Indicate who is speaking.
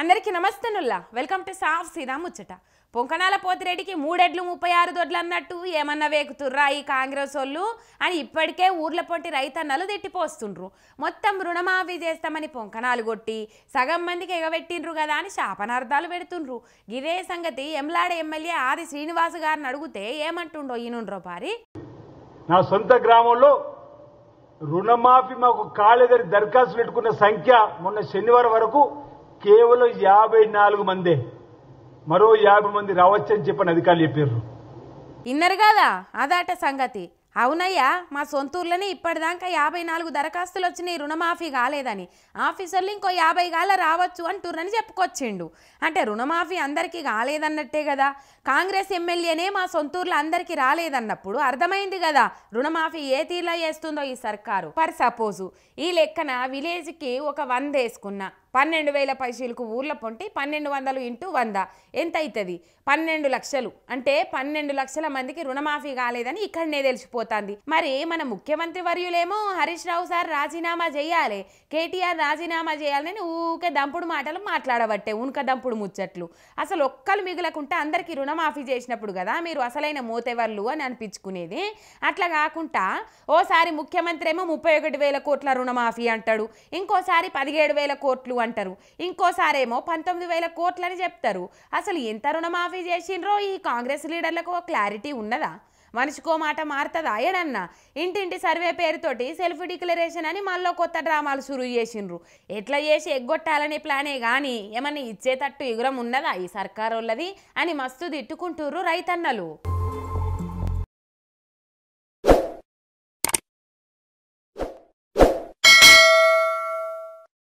Speaker 1: అందరికీ నమస్తనుల్లా welcome to సాఫ్ సీదా ముచ్చట పొంకణాల పోతిరెడ్డికి మూడెడ్లు ముప్పై ఆరు దొడ్లు అన్నట్టు ఏమన్నా వేగుతుర్రా ఈ కాంగ్రెస్ వాళ్ళు అని ఇప్పటికే ఊర్ల పొంటి రైతన్నలు తిట్టిపోస్తుండ్రు మొత్తం రుణమాఫీ చేస్తామని పొంకణాలు కొట్టి సగం మందికి ఎగబెట్టిండ్రు కదా అని శాపనార్థాలు పెడుతుండ్రు ఇదే సంగతి ఎమ్లాడ ఎమ్మెల్యే ఆది శ్రీనివాస్ గారిని అడిగితే ఏమంటుండో ఈనుండ్రో పారి
Speaker 2: నా సొంత గ్రామంలో రుణమాఫీ మాకు కాలేదని దరఖాస్తు పెట్టుకున్న సంఖ్య మొన్న శనివారం వరకు కేవలం యాభై నాలుగు మందే మరో యాభై మంది రావచ్చని చెప్పని అధికారులు చెప్పారు
Speaker 1: ఇన్నరు కదా అదాట సంగతి అవునయ్యా మా సొంతూర్లోనే ఇప్పటిదాకా యాభై నాలుగు దరఖాస్తులు వచ్చినాయి రుణమాఫీ కాలేదని ఆఫీసర్లు ఇంకో యాభై గాల రావచ్చు అంటుర్రని చెప్పుకొచ్చిండు అంటే రుణమాఫీ అందరికీ కాలేదన్నట్టే కదా కాంగ్రెస్ ఎమ్మెల్యేనే మా సొంతూర్లో అందరికీ రాలేదన్నప్పుడు అర్థమైంది కదా రుణమాఫీ ఏ తీరులో చేస్తుందో ఈ సర్కారు పర్ సపోజు ఈ లెక్కన విలేజ్కి ఒక వంద వేసుకున్నా పన్నెండు వేల పైసలకు ఊర్ల పొంటి పన్నెండు వందలు ఇంటూ వంద ఎంత అవుతుంది పన్నెండు లక్షలు అంటే పన్నెండు లక్షల మందికి రుణమాఫీ కాలేదని ఇక్కడనే తెలిసిపోతుంది మరి మన ముఖ్యమంత్రి వర్యులేమో హరీష్ రావు సార్ రాజీనామా చేయాలి కేటీఆర్ రాజీనామా చేయాలని ఊకే దంపుడు మాటలు మాట్లాడబట్టే ఉనుక దంపుడు ముచ్చట్లు అసలు ఒక్కరు మిగులకుంటే అందరికీ రుణమాఫీ చేసినప్పుడు కదా మీరు అసలైన మోతెవర్లు అని అనిపించుకునేది అట్లా కాకుండా ఓసారి ముఖ్యమంత్రి ఏమో ముప్పై ఒకటి వేల కోట్ల రుణమాఫీ అంటాడు ఇంకోసారి పదిహేడు వేల కోట్లు అంటారు ఇంకోసారేమో పంతొమ్మిది వేల కోట్లని చెప్తారు అసలు ఎంత రుణమాఫీ చేసిండ్రో ఈ కాంగ్రెస్ లీడర్లకు క్లారిటీ ఉన్నదా మనిషికో మాట మారుతుందా ఏడన్నా ఇంటింటి సర్వే పేరుతోటి సెల్ఫ్ డిక్లరేషన్ అని మళ్ళీ కొత్త డ్రామాలు షురు చేసిండ్రు ఎట్లా చేసి ఎగ్గొట్టాలనే ప్లానే కానీ ఏమన్నా ఇచ్చేటట్టు ఎగురం ఉన్నదా ఈ సర్కారోళ్ళది అని మస్తు తిట్టుకుంటుర్రు రైతన్నలు